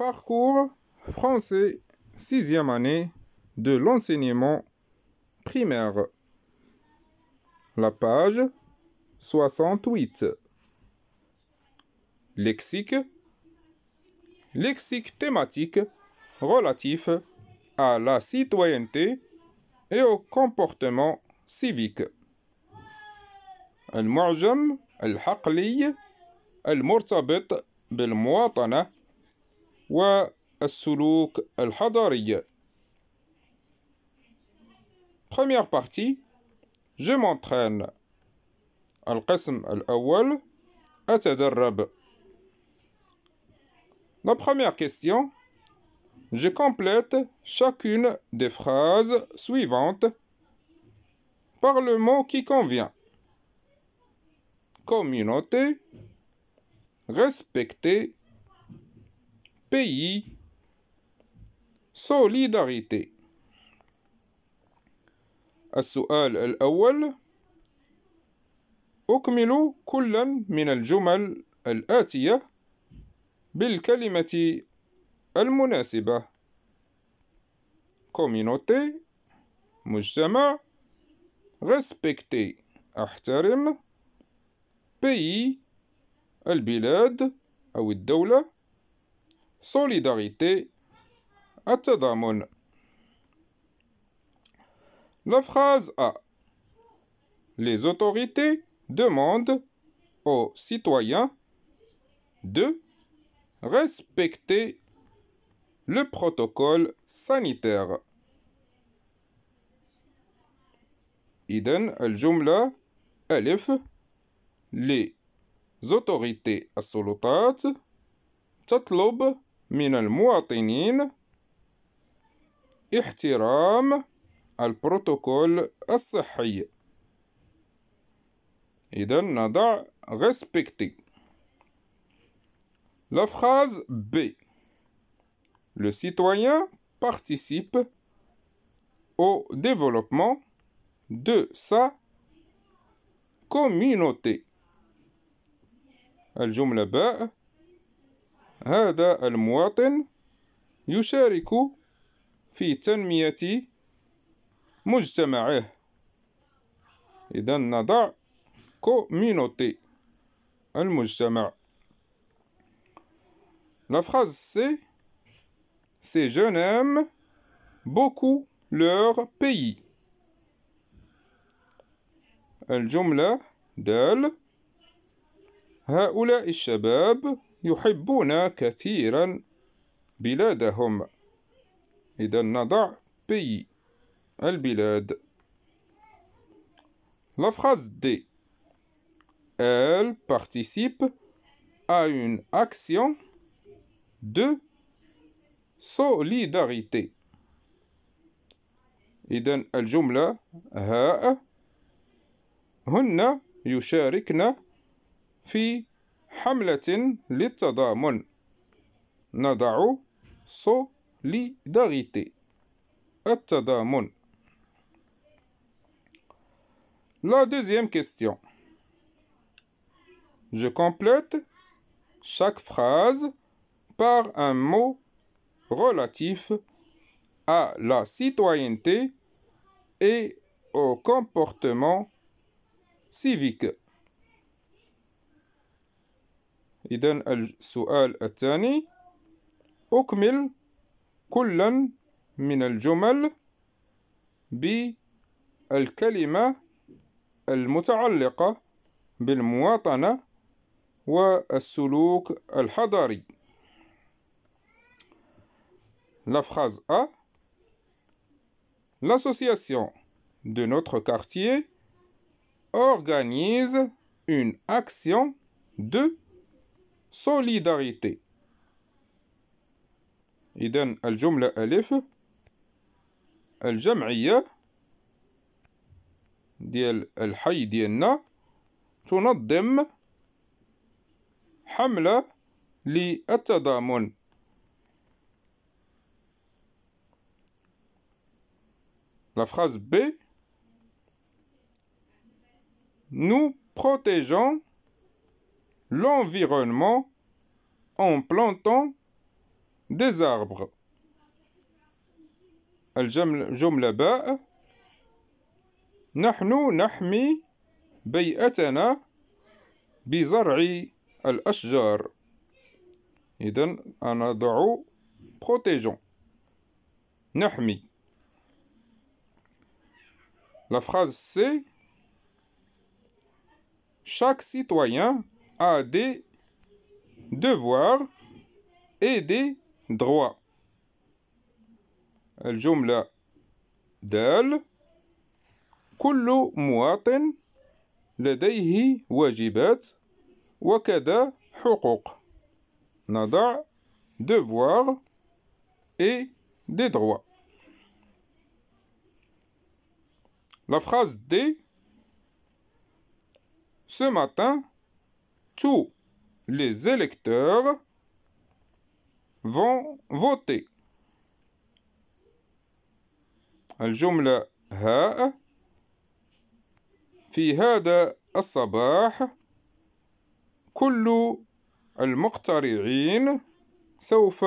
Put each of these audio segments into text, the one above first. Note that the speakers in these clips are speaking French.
Parcours français, sixième année de l'enseignement primaire. La page 68. Lexique. Lexique thématique relatif à la citoyenneté et au comportement civique. المعجم الحقلي المرتبط بالمواطنه al الحضاري Première partie Je m'entraîne القسم La première question Je complète chacune des phrases suivantes par le mot qui convient. Communauté, respecter, pays, solidarité. السؤال الأول أكمل كلا من الجمل الآتية بالكلمة المناسبة كومينوتي مجتمع respecté أحترم بي البلاد أو الدولة solidarité, Tadamon. La phrase A. Les autorités demandent aux citoyens de respecter le protocole sanitaire. al Jumla, Alif, les autorités السلطات Tatlob. من المواطنين احترام البروتوكول الصحي إذا نضع respecter La phrase B. Le citoyen participe au développement de sa communauté. هذا المواطن يشارك في تنمية مجتمعه إذا نضع كومينوتي المجتمع لا فراز سي سي جون ام بوكو لور بيي الجملة دال هؤلاء الشباب يحبون كثيرا بلادهم إذا نضع بي البلاد La phrase D. Elle participe à une action de solidarité. Et dans la jumla, هاء هن يشاركن في حملة للتضامن solidarité La deuxième question. Je complète chaque phrase par un mot relatif à la citoyenneté et au comportement civique. إذا السؤال الثاني أكمل كلا من الجمل بالكلمة المتعلقة بالمواطنة والسلوك الحضاري La phrase A L'association de notre quartier organise une action de Solidarité. Iden al-Joumlah Alif. aljam'ia »« Diel al-Haïdienna. Tonodem. hamla »« Li Atadamon. La phrase B. Nous protégeons. L'environnement en plantant des arbres. Jumle B. Nachnou Nachmi Beyatana Bizarri Al Achjar. Idan Anadou Protégeant. Nahmi. La phrase C. Chaque citoyen a des devoirs et des droits. الجملة دال كل مواطن لديه واجبات وكذا حقوق nada devoir et des droits. La phrase D ce matin tous les électeurs vont voter. الجملة هاء في هذا الصباح كل المقترعين سوف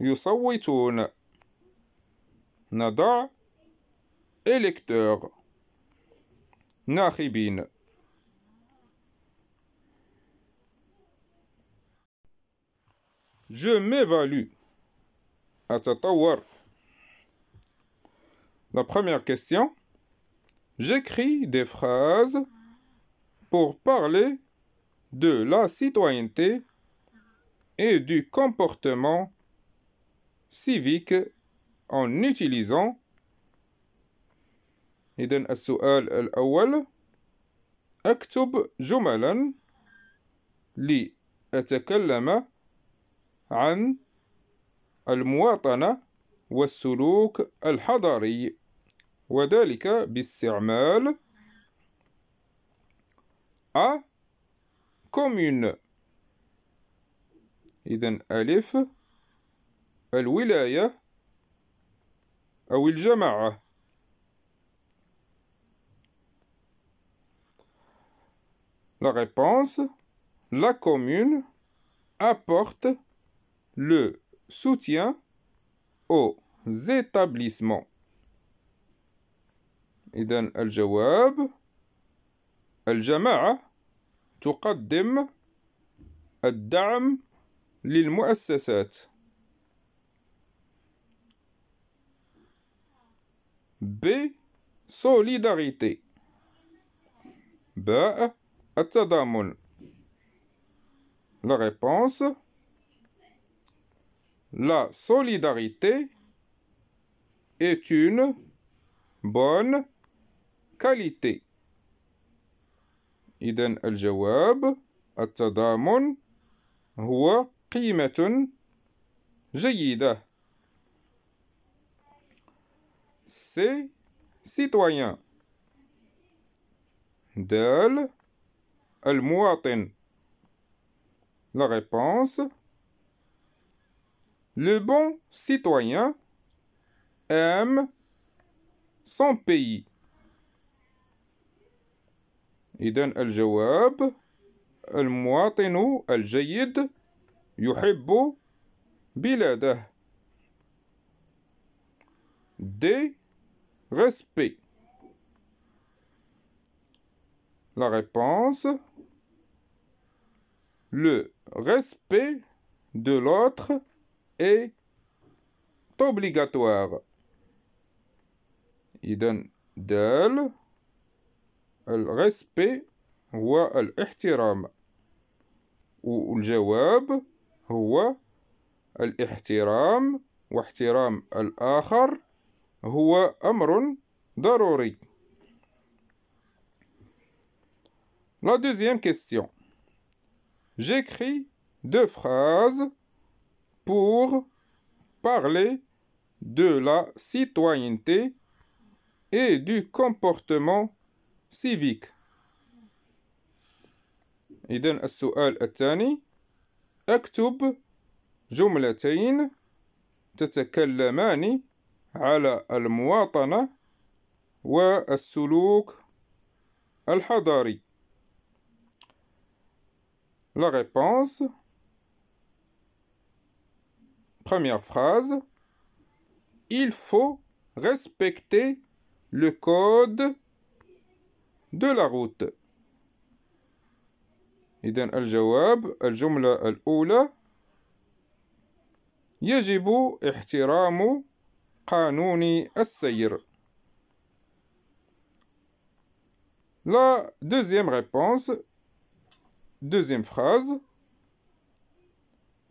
يصوتون نضع إلكتور ناخبين Je m'évalue. Atatawar. La première question. J'écris des phrases pour parler de la citoyenneté et du comportement civique en utilisant عن المواطنة والسلوك الحضاري وذلك باستعمال أ كومون إذن ألف الولاية أو الجماعة La réponse, la commune, apporte Le soutien aux établissements. Iden al-Jawab al-Jama'a t'offre adam, lil aux B Solidarité. B Atadamon. La réponse. La solidarité est une bonne qualité. Iden al Jawab atzadamon, Hwar Kimetun Jeyida C Citoyen Al La réponse. Le bon citoyen aime son pays. إذا الجواب المواطن الجيد يحب بلاده. D. Respect. La réponse. Le respect de l'autre est obligatoire. Il donne le respect ou l'ihtiram. Ou le هو الاحترام واحترام هو ضروري. La deuxième question. J'écris deux phrases pour parler de la citoyenneté et du comportement civique. et dans la question la deuxième, deux phrases qui parlent de la citoyenneté et du comportement civique. la réponse Première phrase. Il faut respecter le code de la route. إذن الجواب الجملة الأولى يجب احترام قانون السير. La deuxième réponse, deuxième phrase,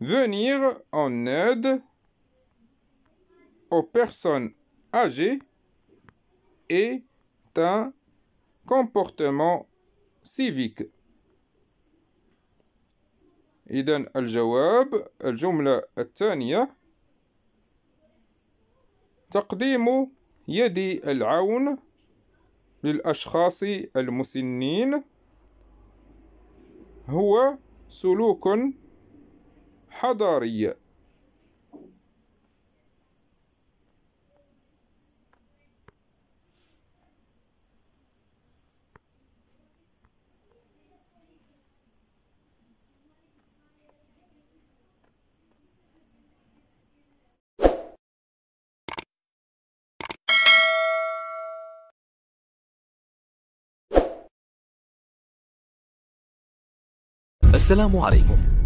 venir en aide aux personnes âgées est un comportement civique. إذا الجواب الجملة الثانية تقديم يد العون للأشخاص المسنين هو سلوك حضاري السلام عليكم